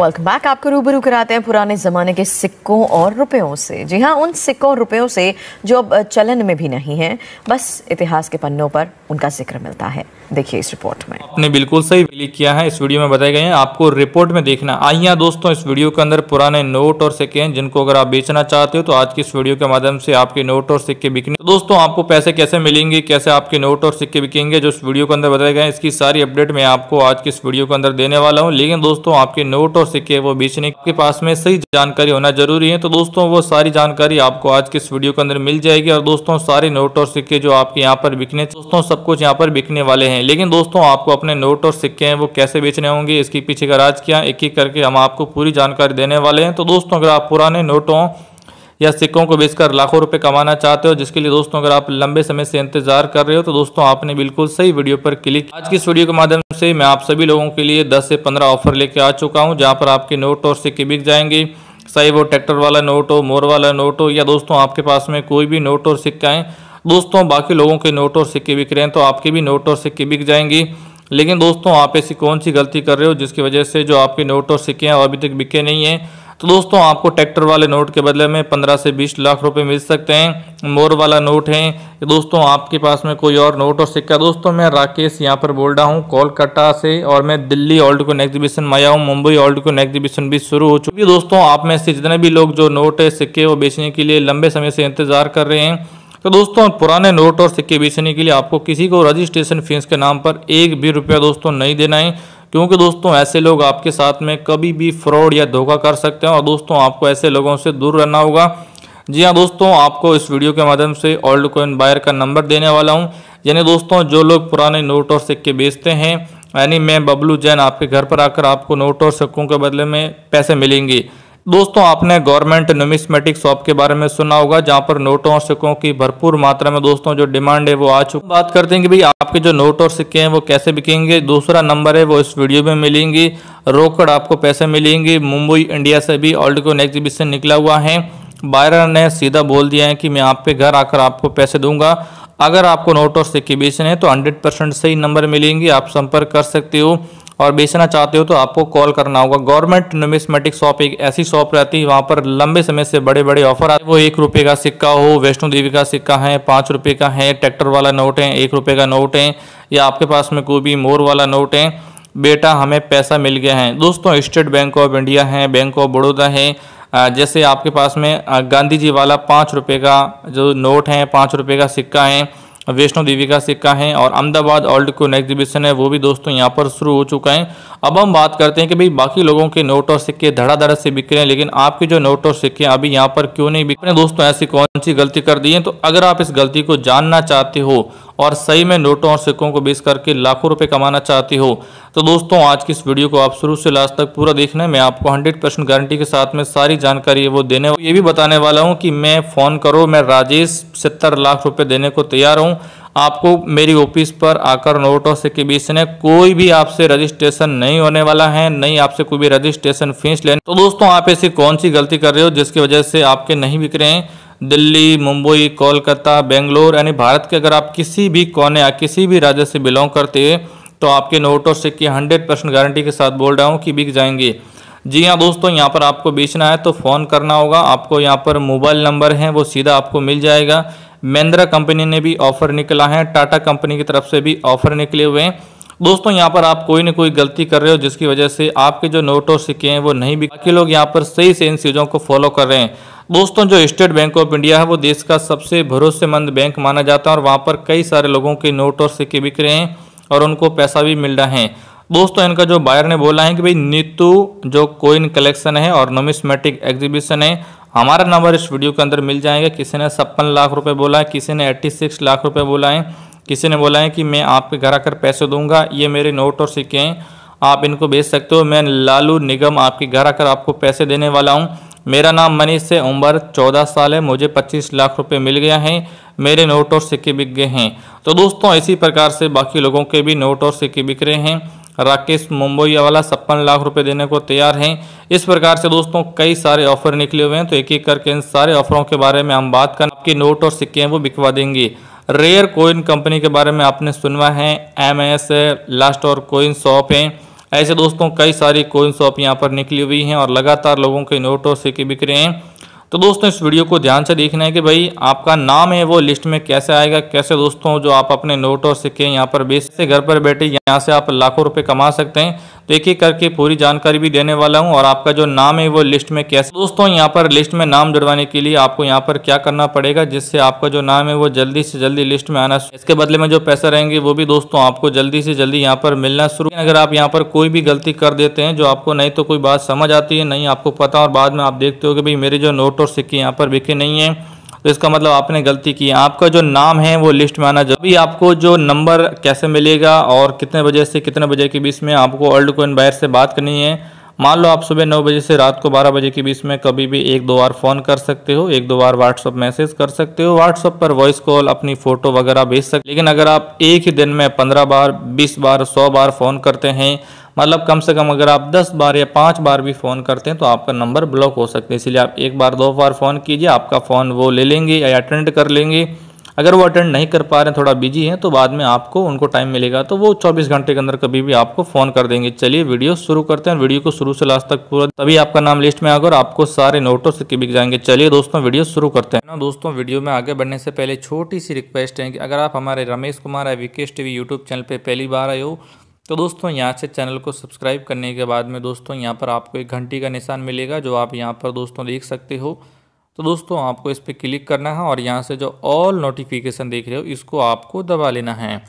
welcome back आपको रूबरू कराते हैं पुराने ज़माने के सिक्कों और रुपयों से जी हाँ उन सिक्कों रुपयों से जो अब चलन में भी नहीं है बस इतिहास के पन्नों पर उनका जिक्र मिलता है देखिए इस रिपोर्ट में आपने बिल्कुल सही क्लिक किया है इस वीडियो में बताए गए हैं आपको रिपोर्ट में देखना आइए हाँ दोस्तों इस वीडियो के अंदर पुराने नोट और सिक्के हैं जिनको अगर आप बेचना चाहते हो तो आज की इस वीडियो के माध्यम से आपके नोट और सिक्के बिकने तो दोस्तों आपको पैसे कैसे मिलेंगे कैसे आपके नोट और सिक्के बिकेंगे जो इस वीडियो के अंदर बताए गए इसकी सारी अपडेट मैं आपको आज की इस वीडियो के अंदर देने वाला हूँ लेकिन दोस्तों आपके नोट और सिक्के वो बेचने के पास में सही जानकारी होना जरूरी है तो दोस्तों वो सारी जानकारी आपको आज के इस वीडियो के अंदर मिल जाएगी और दोस्तों सारे नोट और सिक्के जो आपके यहाँ पर बिकने दोस्तों सब कुछ यहाँ पर बिकने वाले हैं लेकिन दोस्तों आपको अपने नोट और सिक्के हैं वो कैसे बेचने होंगे इसके पीछे का राज क्या एक एक करके हम आपको पूरी जानकारी देने वाले हैं तो दोस्तों अगर आप पुराने नोटों या सिक्कों को बेचकर लाखों रुपए कमाना चाहते हो जिसके लिए दोस्तों अगर आप लंबे समय से इंतजार कर रहे हो तो दोस्तों आपने बिल्कुल सही वीडियो पर क्लिक आज की इस वीडियो के माध्यम से मैं आप सभी लोगों के लिए दस से पंद्रह ऑफर लेके आ चुका हूँ जहाँ पर आपके नोट और सिक्के बिक जाएंगे सही वो ट्रैक्टर वाला नोट हो मोर वाला नोट हो या दोस्तों आपके पास में कोई भी नोट और सिक्का है दोस्तों बाकी लोगों के नोट और सिक्के बिक रहे हैं तो आपके भी नोट और सिक्के बिक जाएंगे लेकिन दोस्तों आप ऐसी कौन सी गलती कर रहे हो जिसकी वजह से जो आपके नोट और सिक्के हैं अभी तक बिके नहीं हैं तो दोस्तों आपको ट्रैक्टर वाले नोट के बदले में पंद्रह से बीस लाख रुपये मिल सकते हैं मोर वाला नोट है दोस्तों आपके पास में कोई और नोट और सिक्का दोस्तों मैं राकेश यहाँ पर बोल रहा हूँ कोलकाता से और मैं दिल्ली ओल्ड को एग्जीबिशन में आया हूँ मुंबई ओल्ड को एग्जीबिशन भी शुरू हो चुकी है दोस्तों आप में से जितने भी लोग जो नोट है सिक्के वो बेचने के लिए लंबे समय से इंतजार कर रहे हैं तो दोस्तों पुराने नोट और सिक्के बेचने के लिए आपको किसी को रजिस्ट्रेशन फीस के नाम पर एक भी रुपया दोस्तों नहीं देना है क्योंकि दोस्तों ऐसे लोग आपके साथ में कभी भी फ्रॉड या धोखा कर सकते हैं और दोस्तों आपको ऐसे लोगों से दूर रहना होगा जी हाँ दोस्तों आपको इस वीडियो के माध्यम से ओल्ड कोइन बायर का नंबर देने वाला हूँ यानी दोस्तों जो लोग पुराने नोट और सिक्के बेचते हैं यानी मैं बबलू जैन आपके घर पर आकर आपको नोट और सिक्कों के बदले में पैसे मिलेंगे दोस्तों आपने गवर्नमेंट नुमिस्मेटिक शॉप के बारे में सुना होगा जहां पर नोटों और सिक्कों की भरपूर मात्रा में दोस्तों जो डिमांड है वो आ चुकी बात करते हैं कि भाई आपके जो नोट और सिक्के हैं वो कैसे बिकेंगे दूसरा नंबर है वो इस वीडियो में मिलेंगी रोकड़ आपको पैसे मिलेंगे मुंबई इंडिया से भी ऑल्डकोन एग्जीबिशन निकला हुआ है बायर ने सीधा बोल दिया है कि मैं आपके घर आकर आपको पैसे दूंगा अगर आपको नोट और सिक्के बेचने हैं तो हंड्रेड परसेंट सही नंबर मिलेंगे आप संपर्क कर सकते हो और बेचना चाहते हो तो आपको कॉल करना होगा गवर्नमेंट नोमिसमेटिक शॉप एक ऐसी शॉप रहती है वहाँ पर लंबे समय से बड़े बड़े ऑफर आते वो एक रुपये का सिक्का हो वैष्णो देवी का सिक्का है पाँच रुपये का है ट्रैक्टर वाला नोट है एक रुपये का नोट है या आपके पास में कोई भी मोर वाला नोट है बेटा हमें पैसा मिल गया है दोस्तों स्टेट बैंक ऑफ इंडिया है बैंक ऑफ बड़ौदा है जैसे आपके पास में गांधी जी वाला पाँच रुपये का जो नोट है पाँच रुपये का सिक्का है वैष्णो देवी का सिक्का है और अहमदाबाद ओल्ड को एग्जीबिशन है वो भी दोस्तों यहाँ पर शुरू हो चुका है अब हम बात करते हैं कि भाई बाकी लोगों के नोट और सिक्के धड़ाधड़ से बिक रहे हैं लेकिन आपके जो नोट और सिक्के अभी यहाँ पर क्यों नहीं बिक रहे दोस्तों ऐसी कौन सी गलती कर दी है तो अगर आप इस गलती को जानना चाहते हो और सही में नोटों और सिक्कों को बेच करके लाखों रुपए कमाना चाहती हो तो दोस्तों आज की इस वीडियो को आप शुरू से लास्ट तक पूरा देखना मैं आपको 100 परसेंट गारंटी के साथ में सारी जानकारी वो देने ये भी बताने वाला हूँ कि मैं फ़ोन करो मैं राजेश सत्तर लाख रुपये देने को तैयार हूँ आपको मेरी ऑफिस पर आकर नोटों से के बीच कोई भी आपसे रजिस्ट्रेशन नहीं होने वाला है नहीं आपसे कोई भी रजिस्ट्रेशन फीस लेने तो दोस्तों आप ऐसी कौन सी गलती कर रहे हो जिसकी वजह से आपके नहीं बिक रहे हैं दिल्ली मुंबई कोलकाता बेंगलोर यानी भारत के अगर आप किसी भी कोने या किसी भी राज्य से बिलोंग करते हैं तो आपके नोट और सिक्के हंड्रेड परसेंट गारंटी के साथ बोल रहा हूँ कि बिक जाएंगे जी हाँ दोस्तों यहाँ पर आपको बेचना है तो फ़ोन करना होगा आपको यहाँ पर मोबाइल नंबर है वो सीधा आपको मिल जाएगा महिंद्रा कंपनी ने भी ऑफर निकला है टाटा कंपनी की तरफ से भी ऑफर निकले हुए हैं दोस्तों यहाँ पर आप कोई ना कोई गलती कर रहे हो जिसकी वजह से आपके जो नोट और सिक्के हैं वो नहीं बिक बाकी लोग यहाँ पर सही से इन चीज़ों को फॉलो कर रहे हैं दोस्तों जो स्टेट बैंक ऑफ इंडिया है वो देश का सबसे भरोसेमंद बैंक माना जाता है और वहाँ पर कई सारे लोगों के नोट और सिक्के बिक रहे हैं और उनको पैसा भी मिल रहा है दोस्तों इनका जो बायर ने बोला है कि भाई नीतू जो कोइन कलेक्शन है और नोमिसमेटिक एग्जीबिशन है हमारा नंबर इस वीडियो के अंदर मिल जाएंगे किसी ने छप्पन लाख रुपए बोला है किसी ने एट्टी सिक्स लाख रुपए बोला है किसी ने बोला है कि मैं आपके घर आकर पैसे दूंगा ये मेरे नोट और सिक्के हैं आप इनको भेज सकते हो मैं लालू निगम आपके घर आकर आपको पैसे देने वाला हूँ मेरा नाम मनीष है उम्र चौदह साल है मुझे पच्चीस लाख रुपए मिल गया है मेरे नोट और सिक्के बिक गए हैं तो दोस्तों इसी प्रकार से बाकी लोगों के भी नोट और सिक्के बिक रहे हैं राकेश मुंबईया वाला छप्पन लाख रुपए देने को तैयार हैं इस प्रकार से दोस्तों कई सारे ऑफर निकले हुए हैं तो एक एक करके इन सारे ऑफरों के बारे में हम बात करें आपके नोट और सिक्के वो बिकवा देंगे रेयर कोइन कंपनी के बारे में आपने सुनवा है एम एस लास्ट और कोइन शॉप है ऐसे दोस्तों कई सारी कोइन शॉप यहाँ पर निकली हुई हैं और लगातार लोगों के नोट और सिक्के बिक रहे हैं तो दोस्तों इस वीडियो को ध्यान से देखना है कि भाई आपका नाम है वो लिस्ट में कैसे आएगा कैसे दोस्तों जो आप अपने नोट और सिक्के यहाँ पर बेच से घर पर बैठे यहाँ से आप लाखों रुपये कमा सकते हैं तो एक एक करके पूरी जानकारी भी देने वाला हूँ और आपका जो नाम है वो लिस्ट में कैसे दोस्तों यहाँ पर लिस्ट में नाम जुड़वाने के लिए आपको यहाँ पर क्या करना पड़ेगा जिससे आपका जो नाम है वो जल्दी से जल्दी लिस्ट में आना इसके बदले में जो पैसा रहेंगे वो भी दोस्तों आपको जल्दी से जल्दी यहाँ पर मिलना शुरू अगर आप यहाँ पर कोई भी गलती कर देते हैं जो आपको नहीं तो कोई बात समझ आती है नहीं आपको पता और बाद में आप देखते हो कि भाई मेरे जो नोट और सिक्के यहाँ पर बिके नहीं है तो इसका मतलब आपने गलती की आपका जो नाम है वो लिस्ट में आना जब भी आपको जो नंबर कैसे मिलेगा और कितने बजे से कितने बजे के बीच में आपको ओल्ड कोइन बायर से बात करनी है मान लो आप सुबह नौ बजे से रात को बारह बजे के बीच में कभी भी एक दो बार फ़ोन कर सकते हो एक दो बार व्हाट्सअप मैसेज कर सकते हो व्हाट्सअप पर वॉइस कॉल अपनी फ़ोटो वगैरह भेज सकते लेकिन अगर आप एक ही दिन में पंद्रह बार बीस बार सौ बार फ़ोन करते हैं मतलब कम से कम अगर आप 10 बार या 5 बार भी फ़ोन करते हैं तो आपका नंबर ब्लॉक हो सकता है इसलिए आप एक बार दो बार फ़ोन कीजिए आपका फ़ोन वो ले लेंगे या अटेंड कर लेंगे अगर वो अटेंड नहीं कर पा रहे हैं थोड़ा बिजी हैं तो बाद में आपको उनको टाइम मिलेगा तो वो चौबीस घंटे के अंदर कभी भी आपको फ़ोन कर देंगे चलिए वीडियो शुरू करते हैं वीडियो को शुरू से लास्ट तक पूरा तभी आपका नाम लिस्ट में आएगा और आपको सारे नोटों से बिक जाएंगे चलिए दोस्तों वीडियो शुरू करते हैं ना दोस्तों वीडियो में आगे बढ़ने से पहले छोटी सी रिक्वेस्ट है कि अगर आप हमारे रमेश कुमार या विकेश टी यूट्यूब चैनल पर पहली बार आए हो तो दोस्तों यहाँ से चैनल को सब्सक्राइब करने के बाद में दोस्तों यहाँ पर आपको एक घंटी का निशान मिलेगा जो आप यहाँ पर दोस्तों देख सकते हो तो दोस्तों आपको इस पर क्लिक करना है और यहाँ से जो ऑल नोटिफिकेशन देख रहे हो इसको आपको दबा लेना है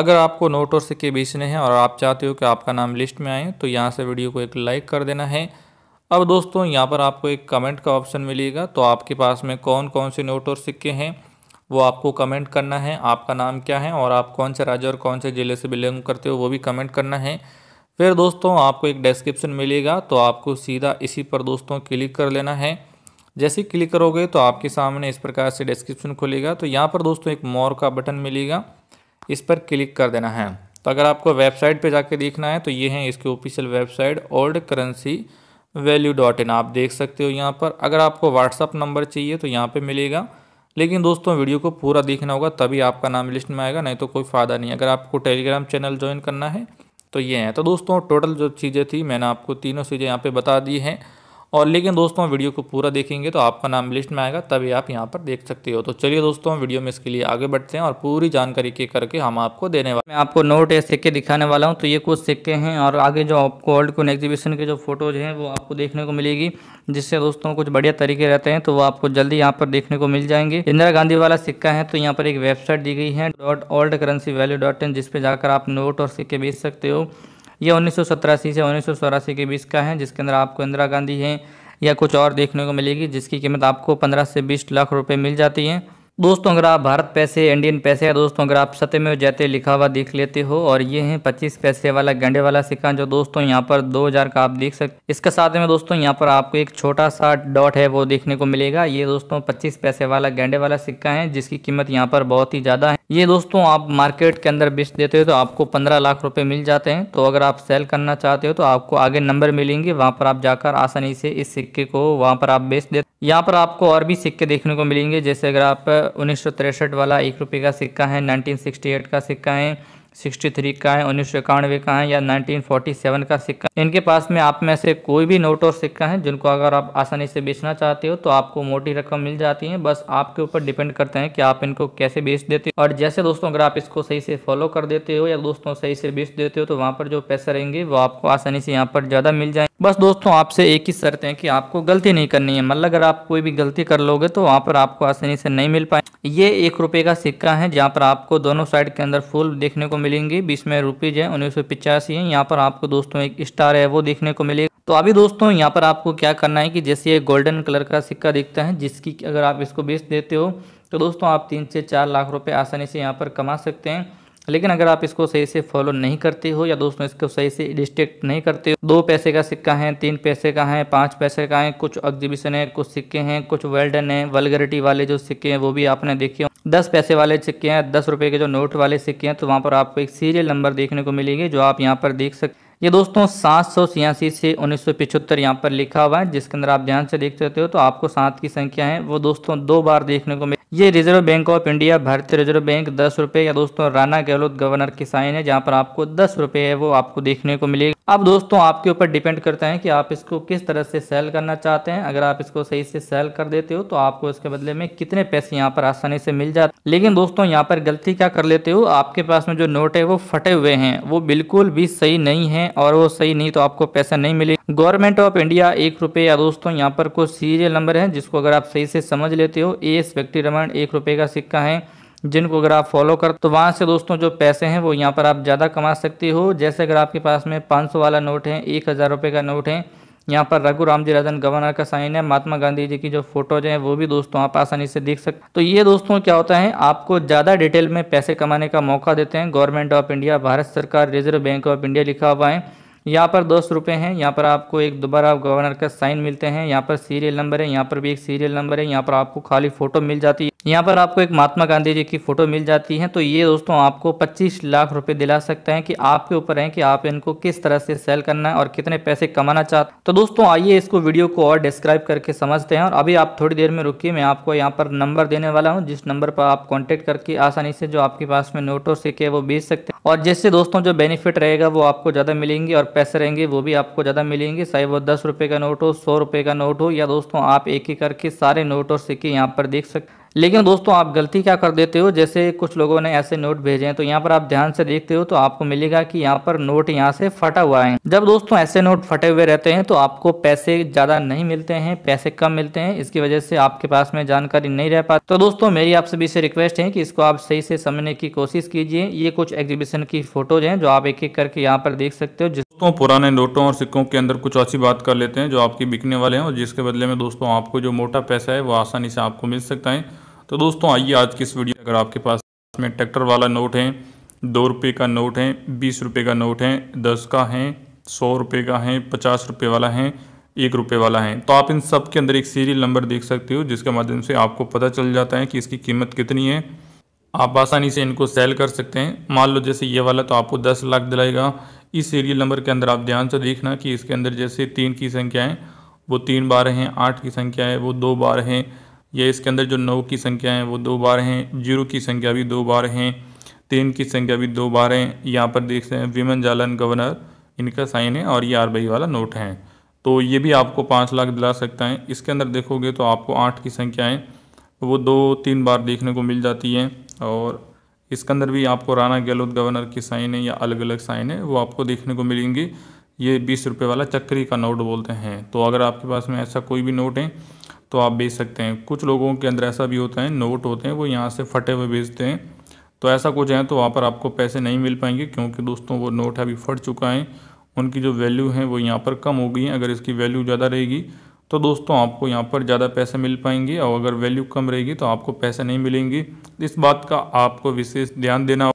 अगर आपको नोट और सिक्के बेचने हैं और आप चाहते हो कि आपका नाम लिस्ट में आए तो यहाँ से वीडियो को एक लाइक कर देना है अब दोस्तों यहाँ पर आपको एक कमेंट का ऑप्शन मिलेगा तो आपके पास में कौन कौन से नोट और सिक्के हैं वो आपको कमेंट करना है आपका नाम क्या है और आप कौन से राज्य और कौन से ज़िले से बिलोंग करते हो वो भी कमेंट करना है फिर दोस्तों आपको एक डिस्क्रिप्शन मिलेगा तो आपको सीधा इसी पर दोस्तों क्लिक कर लेना है जैसे क्लिक करोगे तो आपके सामने इस प्रकार से डिस्क्रिप्शन खुलेगा तो यहाँ पर दोस्तों एक मोर का बटन मिलेगा इस पर क्लिक कर देना है तो अगर आपको वेबसाइट पे जाके देखना है तो ये है इसकी official website old currency value dot in आप देख सकते हो यहाँ पर अगर आपको व्हाट्सअप नंबर चाहिए तो यहाँ पे मिलेगा लेकिन दोस्तों वीडियो को पूरा देखना होगा तभी आपका नाम लिस्ट में आएगा नहीं तो कोई फ़ायदा नहीं अगर आपको टेलीग्राम चैनल ज्वाइन करना है तो ये है तो दोस्तों टोटल जो चीज़ें थी मैंने आपको तीनों चीज़ें यहाँ पर बता दी हैं और लेकिन दोस्तों वीडियो को पूरा देखेंगे तो आपका नाम लिस्ट में आएगा तभी आप यहाँ पर देख सकते हो तो चलिए दोस्तों वीडियो में इसके लिए आगे बढ़ते हैं और पूरी जानकारी के करके हम आपको देने वाले मैं आपको नोट या सिक्के दिखाने वाला हूँ तो ये कुछ सिक्के हैं और आगे जो आपको वर्ल्ड कोन एग्जीबिशन के जो फोटोज हैं वो आपको देखने को मिलेगी जिससे दोस्तों कुछ बढ़िया तरीके रहते हैं तो वो आपको जल्दी यहाँ पर देखने को मिल जाएंगे इंदिरा गांधी वाला सिक्का है तो यहाँ पर एक वेबसाइट दी गई है dot old currency value dot in जिसपे जाकर आप नोट और सिक्के बेच सकते हो ये उन्नीस से उन्नीस के बीच का है जिसके अंदर आपको इंदिरा गांधी है या कुछ और देखने को मिलेगी जिसकी कीमत आपको पंद्रह से बीस लाख रुपये मिल जाती है दोस्तों अगर आप भारत पैसे इंडियन पैसे या दोस्तों अगर आप सत्य में जैते लिखा हुआ देख लेते हो और ये हैं 25 पैसे वाला गंडे वाला सिक्का जो दोस्तों यहाँ पर 2000 का आप देख सकते इसके साथ में दोस्तों यहाँ पर आपको एक छोटा सा डॉट है वो देखने को मिलेगा ये दोस्तों पच्चीस पैसे वाला गेंडे वाला सिक्का है जिसकी कीमत यहाँ पर बहुत ही ज़्यादा है ये दोस्तों आप मार्केट के अंदर बेच देते हो तो आपको पंद्रह लाख रुपए मिल जाते हैं तो अगर आप सेल करना चाहते हो तो आपको आगे नंबर मिलेंगे वहाँ पर आप जाकर आसानी से इस सिक्के को वहाँ पर आप बेच देते यहाँ पर आपको और भी सिक्के देखने को मिलेंगे जैसे अगर आप उन्नीस वाला एक रुपये का सिक्का है नाइनटीन का सिक्का है सिक्सटी थ्री का है उन्नीस सौ इक्यानवे का है या नाइनटीन फोर्टी सेवन का सिक्का इनके पास में आप में से कोई भी नोट और सिक्का है जिनको अगर आप आसानी से बेचना चाहते हो तो आपको मोटी रकम मिल जाती है बस आपके ऊपर डिपेंड करते हैं कि आप इनको कैसे बेच देते हो और जैसे दोस्तों अगर आप इसको सही से फॉलो कर देते हो या दोस्तों सही से बेच देते हो तो वहाँ पर जो पैसे रहेंगे वो आपको आसानी से यहाँ पर ज़्यादा मिल जाए बस दोस्तों आपसे एक ही शर्त है कि आपको गलती नहीं करनी है मतलब अगर आप कोई भी गलती कर लोगे तो वहाँ पर आपको आसानी से नहीं मिल पाए ये एक रुपए का सिक्का है जहाँ पर आपको दोनों साइड के अंदर फूल देखने को मिलेंगे बीस में रुपीज़ है उन्नीस सौ पिचासी है यहाँ पर आपको दोस्तों एक स्टार है वो देखने को मिलेगा तो अभी दोस्तों यहाँ पर आपको क्या करना है कि जैसे ये गोल्डन कलर का सिक्का दिखता है जिसकी अगर आप इसको बेच देते हो तो दोस्तों आप तीन से चार लाख रुपए आसानी से यहाँ पर कमा सकते हैं लेकिन अगर आप इसको सही से फॉलो नहीं करते हो या दोस्तों इसको सही से डिस्ट्रिक्ट नहीं करते हो दो पैसे का सिक्का है तीन पैसे का है पाँच पैसे का है कुछ एग्जीबिशन है कुछ सिक्के हैं कुछ वेल्डन है वलगरिटी वाले जो सिक्के हैं वो भी आपने देखे दस पैसे वाले सिक्के हैं दस रुपए के जो नोट वाले सिक्के हैं तो वहाँ पर आपको एक सीरियल नंबर देखने को मिलेगी जो आप यहाँ पर देख सकते ये दोस्तों सात सौ छियासी से उन्नीस सौ पिछहत्तर यहाँ पर लिखा हुआ है जिसके अंदर आप ध्यान से देख सकते हो तो आपको सात की संख्या है वो दोस्तों दो बार देखने को मिले ये रिजर्व बैंक ऑफ इंडिया भारतीय रिजर्व बैंक दस रुपये या दोस्तों राणा गहलोत गवर्नर की साइन है जहाँ पर आपको दस रुपये है वो आपको देखने को मिलेगा अब दोस्तों आपके ऊपर डिपेंड करता है कि आप इसको किस तरह से सेल करना चाहते हैं अगर आप इसको सही से सेल कर देते हो तो आपको इसके बदले में कितने पैसे यहाँ पर आसानी से मिल जाते लेकिन दोस्तों यहाँ पर गलती क्या कर लेते हो आपके पास में जो नोट है वो फटे हुए हैं वो बिल्कुल भी सही नहीं है और वो सही नहीं तो आपको पैसा नहीं मिले गवर्नमेंट ऑफ इंडिया एक रुपये या दोस्तों यहाँ पर कुछ सीरियल नंबर है जिसको अगर आप सही से समझ लेते हो एस व्यक्ति रमन एक रुपये का सिक्का है जिनको अगर आप फॉलो कर तो वहाँ से दोस्तों जो पैसे हैं वो यहाँ पर आप ज़्यादा कमा सकते हो जैसे अगर आपके पास में पाँच वाला नोट है एक हज़ार का नोट है यहाँ पर राम जी राजन गवर्नर का साइन है महात्मा गांधी जी की जो फोटोज हैं वो भी दोस्तों आप आसानी से देख सकते तो ये दोस्तों क्या होता है आपको ज़्यादा डिटेल में पैसे कमाने का मौका देते हैं गवर्नमेंट ऑफ इंडिया भारत सरकार रिजर्व बैंक ऑफ इंडिया लिखा हुआ है यहाँ पर दस रुपये हैं यहाँ पर आपको एक दोबारा गवर्नर का साइन मिलते हैं यहाँ पर सीरियल नंबर है यहाँ पर भी एक सीरियल नंबर है यहाँ पर आपको खाली फोटो मिल जाती है यहाँ पर आपको एक महात्मा गांधी जी की फ़ोटो मिल जाती है तो ये दोस्तों आपको 25 लाख रुपए दिला सकते हैं कि आपके ऊपर है कि आप इनको किस तरह से सेल करना है और कितने पैसे कमाना चाहते तो दोस्तों आइए इसको वीडियो को और डिस्क्राइब करके समझते हैं और अभी आप थोड़ी देर में रुकिए मैं आपको यहाँ पर नंबर देने वाला हूँ जिस नंबर पर आप कॉन्टेक्ट करके आसानी से जो आपके पास में नोट और सिक्के वो बेच सकते हैं और जिससे दोस्तों जो बेनिफिट रहेगा वो आपको ज़्यादा मिलेंगे और पैसे रहेंगे वो भी आपको ज़्यादा मिलेंगे चाहे वो दस का नोट हो सौ का नोट हो या दोस्तों आप एक ही करके सारे नोट और सिक्के यहाँ पर देख सकते लेकिन दोस्तों आप गलती क्या कर देते हो जैसे कुछ लोगों ने ऐसे नोट भेजे हैं तो यहाँ पर आप ध्यान से देखते हो तो आपको मिलेगा कि यहाँ पर नोट यहाँ से फटा हुआ है जब दोस्तों ऐसे नोट फटे हुए रहते हैं तो आपको पैसे ज़्यादा नहीं मिलते हैं पैसे कम मिलते हैं इसकी वजह से आपके पास में जानकारी नहीं रह पाती तो दोस्तों मेरी आप सभी से रिक्वेस्ट है कि इसको आप सही से समझने की कोशिश कीजिए ये कुछ एग्जीबिशन की फोटोज हैं जो आप एक एक करके यहाँ पर देख सकते हो दोस्तों पुराने नोटों और सिक्कों के अंदर कुछ ऐसी बात कर लेते हैं जो आपकी बिकने वाले हैं और जिसके बदले में दोस्तों आपको जो मोटा पैसा है वो आसानी से आपको मिल सकता है तो दोस्तों आइए आज की इस वीडियो अगर आपके पास में ट्रैक्टर वाला नोट है दो रुपये का नोट है बीस रुपये का नोट है दस का है सौ रुपये का है पचास रुपये वाला है एक रुपये वाला है तो आप इन सब के अंदर एक सीरियल नंबर देख सकते हो जिसके माध्यम से आपको पता चल जाता है कि इसकी कीमत कितनी है आप आसानी से इनको सेल कर सकते हैं मान लो जैसे ये वाला तो आपको दस लाख दिलाएगा इस सीरियल नंबर के अंदर आप ध्यान से देखना कि इसके अंदर जैसे तीन की संख्याएँ वो तीन बार हैं आठ की संख्या है वो दो बार हैं या इसके अंदर जो नौ की संख्या है वो दो बार हैं जीरो की संख्या भी दो बार हैं तीन की संख्या भी दो बार हैं यहाँ पर देख सकते हैं विमन जालन गवर्नर इनका साइन है और ये आर वाला नोट है तो ये भी आपको पाँच लाख दिला सकता है इसके अंदर देखोगे तो आपको आठ की संख्याएँ वो दो तीन बार देखने को मिल जाती हैं और इसके अंदर भी आपको राणा गहलोत गवर्नर की साइन है या अलग अलग साइन है वो आपको देखने को मिलेंगी ये बीस रुपये वाला चक्री का नोट बोलते हैं तो अगर आपके पास में ऐसा कोई भी नोट है तो आप बेच सकते हैं कुछ लोगों के अंदर ऐसा भी होता है नोट होते हैं वो यहाँ से फटे हुए बेचते हैं तो ऐसा कुछ है तो वहाँ पर आपको पैसे नहीं मिल पाएंगे क्योंकि दोस्तों वो नोट अभी फट चुका है उनकी जो वैल्यू है वो यहाँ पर कम हो गई है अगर इसकी वैल्यू ज़्यादा रहेगी तो दोस्तों आपको यहाँ पर ज़्यादा पैसे मिल पाएंगे और अगर वैल्यू कम रहेगी तो आपको पैसे नहीं मिलेंगे इस बात का आपको विशेष ध्यान देना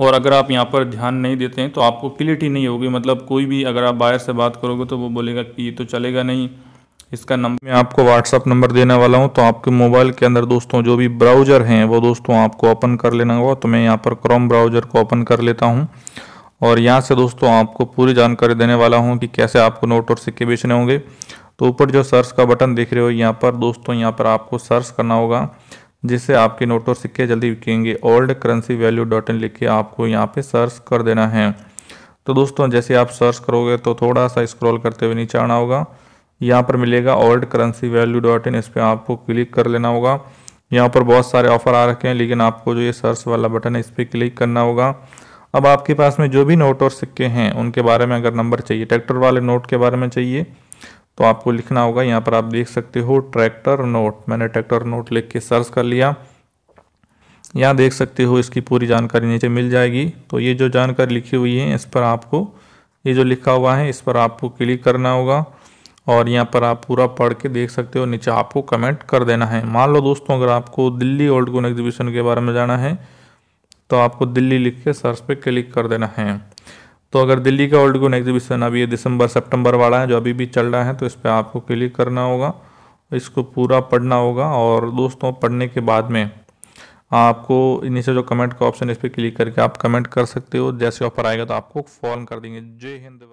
और अगर आप यहाँ पर ध्यान नहीं देते हैं तो आपको क्लियरिटी नहीं होगी मतलब कोई भी अगर आप बायर से बात करोगे तो वो बोलेगा कि ये तो चलेगा नहीं इसका नंबर मैं आपको व्हाट्सअप नंबर देने वाला हूँ तो आपके मोबाइल के अंदर दोस्तों जो भी ब्राउज़र हैं वो दोस्तों आपको ओपन कर लेना होगा तो मैं यहाँ पर क्रोम ब्राउज़र को ओपन कर लेता हूँ और यहाँ से दोस्तों आपको पूरी जानकारी देने वाला हूँ कि कैसे आपको नोट और सिक्के बेचने होंगे तो ऊपर जो सर्च का बटन दिख रहे हो यहाँ पर दोस्तों यहाँ पर आपको सर्च करना होगा जिससे आपके नोट और सिक्के जल्दी बिकेंगे old currency value dot in लिख के आपको यहाँ पे सर्च कर देना है तो दोस्तों जैसे आप सर्च करोगे तो थोड़ा सा स्क्रॉल करते हुए नीचे आना होगा यहाँ पर मिलेगा old currency value dot in इस पर आपको क्लिक कर लेना होगा यहाँ पर बहुत सारे ऑफर आ रखे हैं लेकिन आपको जो ये सर्च वाला बटन है इस पर क्लिक करना होगा अब आपके पास में जो भी नोट और सिक्के हैं उनके बारे में अगर नंबर चाहिए ट्रैक्टर वाले नोट के बारे में चाहिए तो आपको लिखना होगा यहाँ पर आप देख सकते हो ट्रैक्टर नोट मैंने ट्रैक्टर नोट लिख के सर्च कर लिया यहाँ देख सकते हो इसकी पूरी जानकारी नीचे मिल जाएगी तो ये जो जानकारी लिखी हुई है इस पर आपको ये जो लिखा हुआ है इस पर आपको क्लिक करना होगा और यहाँ पर आप पूरा पढ़ के देख सकते हो नीचे आपको कमेंट कर देना है मान लो दोस्तों अगर आपको दिल्ली ओल्ड गोन एग्जीबिशन के बारे में जाना है तो आपको दिल्ली लिख के सर्च पे क्लिक कर देना है तो अगर दिल्ली का ओल्ड गोन एग्जीबिशन अभी ये दिसंबर सितंबर वाला है जो अभी भी चल रहा है तो इस पर आपको क्लिक करना होगा इसको पूरा पढ़ना होगा और दोस्तों पढ़ने के बाद में आपको नीचे जो कमेंट का ऑप्शन इस पर क्लिक करके आप कमेंट कर सकते हो जैसे ऑफर आएगा तो आपको फॉर्म कर देंगे जय हिंद